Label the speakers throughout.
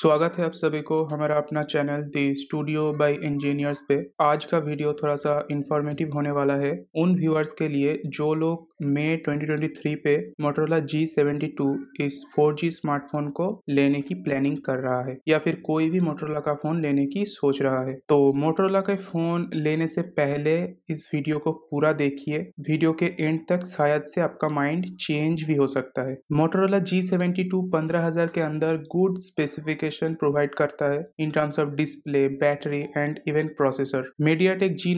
Speaker 1: स्वागत है आप सभी को हमारा अपना channel the studio by engineers पे आज का वीडियो थोड़ा सा इन्फॉर्मेटिव होने वाला है उन व्यूअर्स के लिए जो लोग मई 2023 पे मोटरोला G72 इस 4G स्मार्टफोन को लेने की प्लानिंग कर रहा है या फिर कोई भी मोटरोला का फोन लेने की सोच रहा है तो मोटरोला के फोन लेने से पहले इस वीडियो को पूरा देखिए वीडियो के एंड तक शायद से आपका माइंड चेंज भी हो सकता है मोटरोला जी सेवेंटी के अंदर गुड स्पेसिफिक स्पेशल प्रोवाइड करता है in terms of display battery and even processor MediaTek G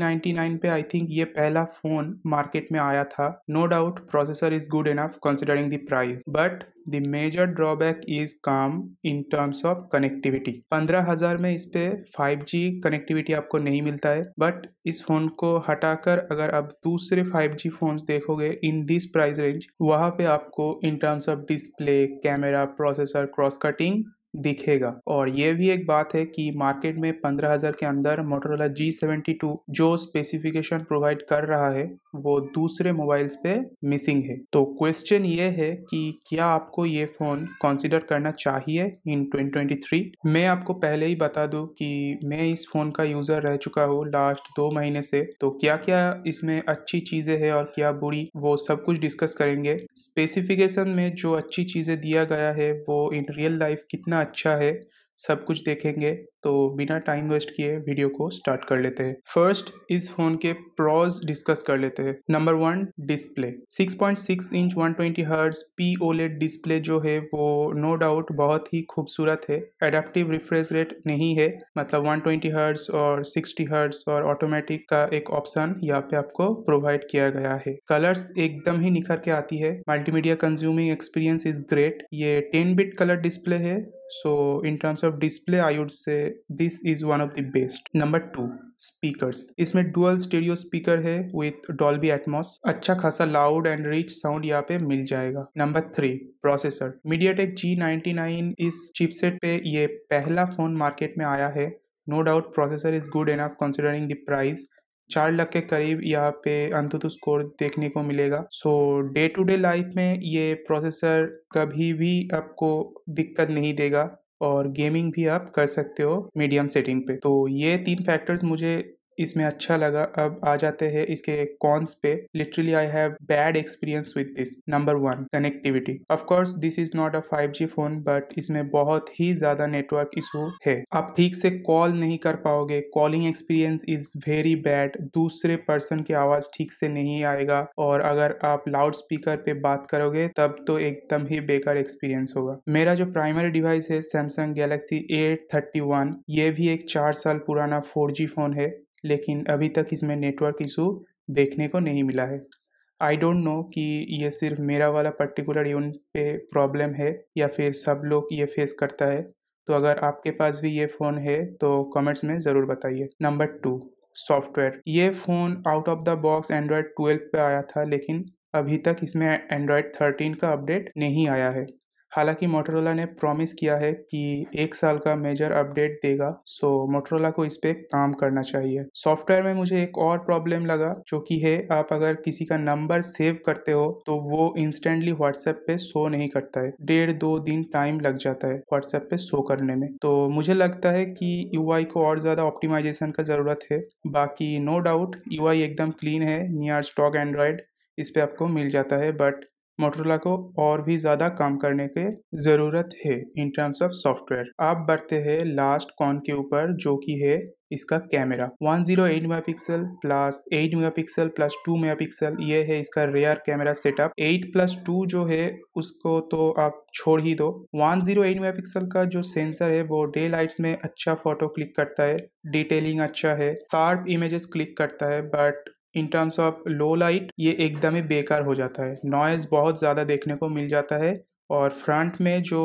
Speaker 1: पे आई थिंक ये पहला फोन मार्केट में आया था no doubt processor is good enough considering the price but the major drawback is cam in terms of connectivity पंद्रह हजार में इस पे फाइव जी कनेक्टिविटी आपको नहीं मिलता है बट इस फोन को हटाकर अगर आप दूसरे फाइव जी फोन देखोगे इन दिस प्राइस रेंज वहां पे आपको in terms of display camera processor cross cutting दिखेगा और ये भी एक बात है कि मार्केट में 15000 के अंदर मोटरोला G72 जो स्पेसिफिकेशन प्रोवाइड कर रहा है वो दूसरे मोबाइल्स पे मिसिंग है तो क्वेश्चन ये है कि क्या आपको ये फ़ोन कंसिडर करना चाहिए इन 2023 मैं आपको पहले ही बता दूं कि मैं इस फ़ोन का यूज़र रह चुका हूँ लास्ट दो महीने से तो क्या क्या इसमें अच्छी चीज़ें है और क्या बुरी वो सब कुछ डिस्कस करेंगे स्पेसिफिकेशन में जो अच्छी चीज़ें दिया गया है वो इन रियल लाइफ कितना कितना अच्छा है सब कुछ देखेंगे तो बिना टाइम वेस्ट किए वीडियो को स्टार्ट कर लेते हैं फर्स्ट इस फोन के प्रॉज डिस्कस कर लेते हैं number one display 6.6 inch 120 twenty P OLED display जो है वो नो डाउट बहुत ही खूबसूरत है एडेप्टिव रिफ्रेश रेट नहीं है मतलब 120 ट्वेंटी हर्ट्स और 60 हर्ट्स और ऑटोमेटिक का एक ऑप्शन यहाँ पे आपको प्रोवाइड किया गया है कलर्स एकदम ही निखर के आती है multimedia consuming experience is great ये टेन बिट कलर डिस्प्ले है so in terms of display I would say this is one of the best number two speakers इसमें डुअल स्टेडियो स्पीकर है विथ डॉल्बी एटमोस अच्छा खासा loud and rich sound यहाँ पे मिल जाएगा number three processor MediaTek G ninety nine इस chipset पे ये पहला फोन मार्केट में आया है no doubt processor is good enough considering the price चार लाख के करीब यहाँ पे अंतुतु स्कोर देखने को मिलेगा so day to day life में ये प्रोसेसर कभी भी आपको दिक्कत नहीं देगा और गेमिंग भी आप कर सकते हो मीडियम सेटिंग पे तो ये तीन फैक्टर्स मुझे इसमें अच्छा लगा अब आ जाते हैं इसके कॉन्स पे literally I have bad experience with this number one connectivity course this is not a 5G phone but इसमें बहुत ही ज्यादा नेटवर्क इशू है आप ठीक से कॉल नहीं कर पाओगे calling experience is very bad दूसरे पर्सन की आवाज ठीक से नहीं आएगा और अगर आप लाउड स्पीकर पे बात करोगे तब तो एकदम ही बेकार एक्सपीरियंस होगा मेरा जो प्राइमरी डिवाइस है सैमसंग गैलेक्सी ए ये भी एक चार साल पुराना जी फोन है लेकिन अभी तक इसमें नेटवर्क इशू देखने को नहीं मिला है आई डोंट नो कि ये सिर्फ मेरा वाला पर्टिकुलर यूनिट पे प्रॉब्लम है या फिर सब लोग ये फेस करता है तो अगर आपके पास भी ये फ़ोन है तो कमेंट्स में ज़रूर बताइए नंबर टू सॉफ्टवेयर ये phone out of the box Android twelve पे आया था लेकिन अभी तक इसमें एंड्रॉयड थर्टीन का अपडेट नहीं आया है हालांकि मोटरोला ने प्रॉमिस किया है कि एक साल का मेजर अपडेट देगा सो मोटरोला को इस पर काम करना चाहिए सॉफ्टवेयर में मुझे एक और प्रॉब्लम लगा जो कि है आप अगर किसी का नंबर सेव करते हो तो वो इंस्टेंटली व्हाट्सएप पे शो नहीं करता है डेढ़ दो दिन टाइम लग जाता है व्हाट्सएप पे शो करने में तो मुझे लगता है कि यू को और ज़्यादा ऑप्टिमाइजेशन का ज़रूरत है बाकी नो डाउट यू एकदम क्लीन है नियर स्टॉक एंड्रॉयड इस पर आपको मिल जाता है बट मोटरोला को और भी ज़्यादा काम करने के ज़रूरत है इन टर्म्स ऑफ सॉफ्टवेयर आप बढ़ते हैं लास्ट कॉन के ऊपर जो कि है इसका camera 108 zero eight megapixel plus eight megapixel plus two megapixel ये है इसका rear camera setup 8 plus two जो है उसको तो आप छोड़ ही दो 108 जीरो एट मेगा पिक्सल का जो सेंसर है वो डे लाइट्स में अच्छा फोटो क्लिक करता है डिटेलिंग अच्छा है शार्प इमेजेस क्लिक करता है but in terms of low light ये एकदम ही बेकार हो जाता है नॉइज़ बहुत ज़्यादा देखने को मिल जाता है और फ्रंट में जो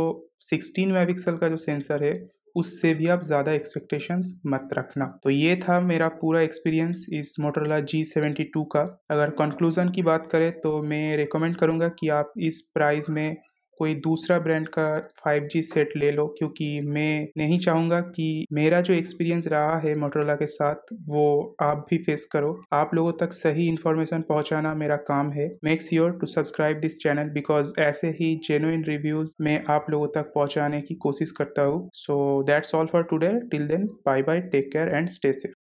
Speaker 1: 16 मेगापिक्सल का जो सेंसर है उससे भी आप ज़्यादा एक्सपेक्टेशन मत रखना तो ये था मेरा पूरा एक्सपीरियंस इस मोटरला जी सेवेंटी टू का अगर कंक्लूज़न की बात करें तो मैं रिकमेंड करूँगा कि आप इस प्राइस में कोई दूसरा ब्रांड का 5G सेट ले लो क्योंकि मैं नहीं चाहूंगा कि मेरा जो एक्सपीरियंस रहा है मोटरोला के साथ वो आप भी फेस करो आप लोगों तक सही इन्फॉर्मेशन पहुंचाना मेरा काम है make sure to subscribe this channel because ऐसे ही जेन्यून रिव्यूज मैं आप लोगों तक पहुंचाने की कोशिश करता हूँ so that's all for today till then bye bye take care and stay safe